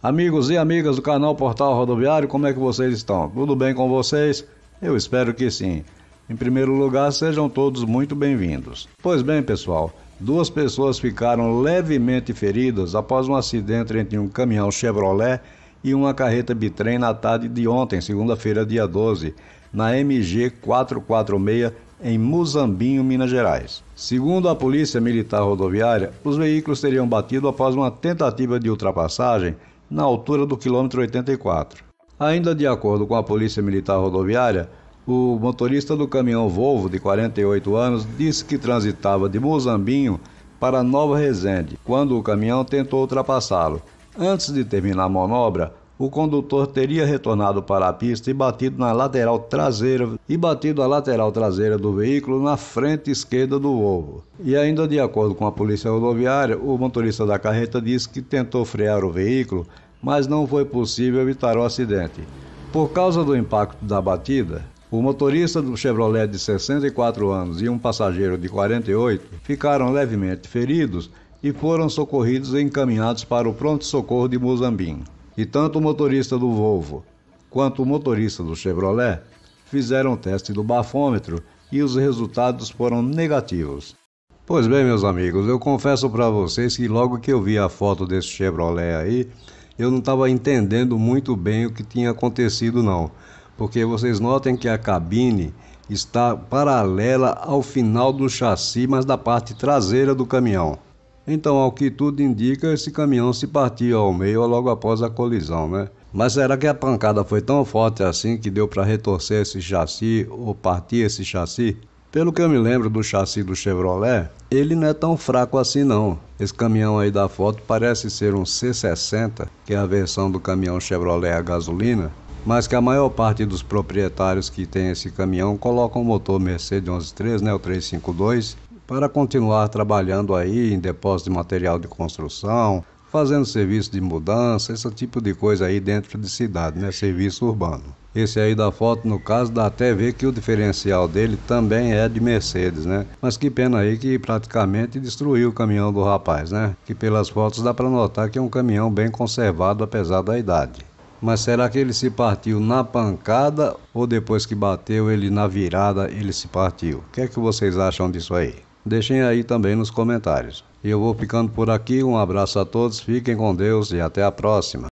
Amigos e amigas do canal Portal Rodoviário, como é que vocês estão? Tudo bem com vocês? Eu espero que sim. Em primeiro lugar, sejam todos muito bem-vindos. Pois bem, pessoal, duas pessoas ficaram levemente feridas após um acidente entre um caminhão Chevrolet e uma carreta bitrem na tarde de ontem, segunda-feira, dia 12, na MG 446 em Muzambinho, Minas Gerais. Segundo a Polícia Militar Rodoviária, os veículos teriam batido após uma tentativa de ultrapassagem na altura do quilômetro 84. Ainda de acordo com a Polícia Militar Rodoviária, o motorista do caminhão Volvo, de 48 anos, disse que transitava de Mozambinho para Nova Resende, quando o caminhão tentou ultrapassá-lo. Antes de terminar a manobra, o condutor teria retornado para a pista e batido na lateral traseira e batido a lateral traseira do veículo na frente esquerda do Volvo. E ainda de acordo com a polícia rodoviária, o motorista da carreta disse que tentou frear o veículo, mas não foi possível evitar o acidente. Por causa do impacto da batida, o motorista do Chevrolet de 64 anos e um passageiro de 48 ficaram levemente feridos e foram socorridos e encaminhados para o pronto-socorro de Mozambique. E tanto o motorista do Volvo quanto o motorista do Chevrolet fizeram o teste do bafômetro e os resultados foram negativos. Pois bem, meus amigos, eu confesso para vocês que logo que eu vi a foto desse Chevrolet aí, eu não estava entendendo muito bem o que tinha acontecido não, porque vocês notem que a cabine está paralela ao final do chassi, mas da parte traseira do caminhão. Então, ao que tudo indica, esse caminhão se partiu ao meio logo após a colisão, né? Mas será que a pancada foi tão forte assim que deu para retorcer esse chassi ou partir esse chassi? Pelo que eu me lembro do chassi do Chevrolet, ele não é tão fraco assim não. Esse caminhão aí da foto parece ser um C60, que é a versão do caminhão Chevrolet a gasolina, mas que a maior parte dos proprietários que tem esse caminhão colocam o motor Mercedes 113, né, o 352, para continuar trabalhando aí em depósito de material de construção, fazendo serviço de mudança, esse tipo de coisa aí dentro de cidade, né? Serviço urbano. Esse aí da foto, no caso, dá até ver que o diferencial dele também é de Mercedes, né? Mas que pena aí que praticamente destruiu o caminhão do rapaz, né? Que pelas fotos dá para notar que é um caminhão bem conservado apesar da idade. Mas será que ele se partiu na pancada ou depois que bateu ele na virada ele se partiu? O que é que vocês acham disso aí? Deixem aí também nos comentários. E eu vou ficando por aqui. Um abraço a todos, fiquem com Deus e até a próxima.